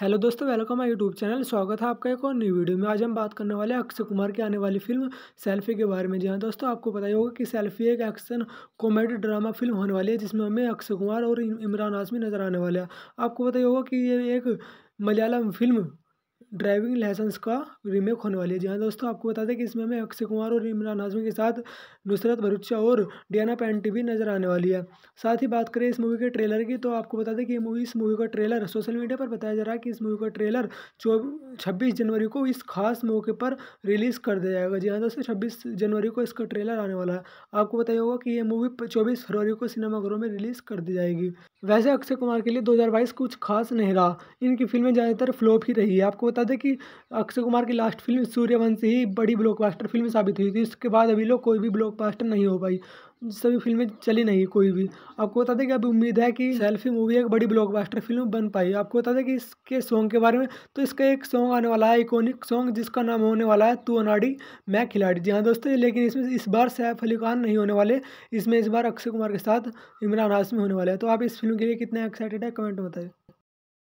hello दोस्तों welcome आई YouTube channel स्वागत है आपका एक और न्यू वीडियो में आज हम बात करने वाले अक्षय कुमार की आने वाली फिल्म सेल्फी के बारे में जी हाँ दोस्तों आपको पता ही होगा कि सेल्फी एक एक्शन कॉमेडी ड्रामा फिल्म होने वाली है जिसमें हमें अक्षय कुमार और इमरान आजमी नज़र आने वाले हैं आपको पता ही होगा कि ये एक मलयालम फिल्म ड्राइविंग लाइसेंस का रीमेक होने वाली है जी हाँ दोस्तों आपको बता दें कि इसमें हमें अक्षय कुमार और इमरान हाजमी के साथ नुसरत भरूचा और डियाना पेंटी भी नजर आने वाली है साथ ही बात करें इस मूवी के ट्रेलर की तो आपको बता दें कि मूवी इस मूवी का ट्रेलर सोशल मीडिया पर बताया जा रहा है कि इस मूवी का ट्रेलर चौ छब्बीस जनवरी को इस खास मौके पर रिलीज़ कर दिया जाएगा जी हाँ दोस्तों छब्बीस जनवरी को इसका ट्रेलर आने वाला है आपको बताइए होगा कि ये मूवी चौबीस फरवरी को सिनेमाघरों में रिलीज़ कर दी जाएगी वैसे अक्षय कुमार के लिए दो कुछ खास नहीं रहा इनकी फिल्में ज़्यादातर फ्लॉप ही रही है आपको बता बता दें कि अक्षय कुमार की लास्ट फिल्म सूर्यवंशी ही बड़ी ब्लॉकबस्टर फिल्म साबित हुई थी इसके बाद अभी लोग कोई भी ब्लॉकबस्टर नहीं हो पाई सभी फिल्में चली नहीं कोई भी आपको बता दें कि अभी उम्मीद है कि सेल्फी मूवी एक बड़ी ब्लॉकबस्टर फिल्म बन पाई आपको बता दें कि इसके सॉन्ग के बारे में तो इसका एक सॉन्ग आने वाला है इकोनिक सॉन्ग जिसका नाम होने वाला है तू अनाड़ी मैं खिलाड़ी जी हाँ दोस्तों लेकिन इसमें इस बार सैफ अली खान नहीं होने वाले इसमें इस बार अक्षय कुमार के साथ इमरान हाशमी होने वाले हैं तो आप इस फिल्म के लिए कितने एक्साइटेड है कमेंट बताए बताएं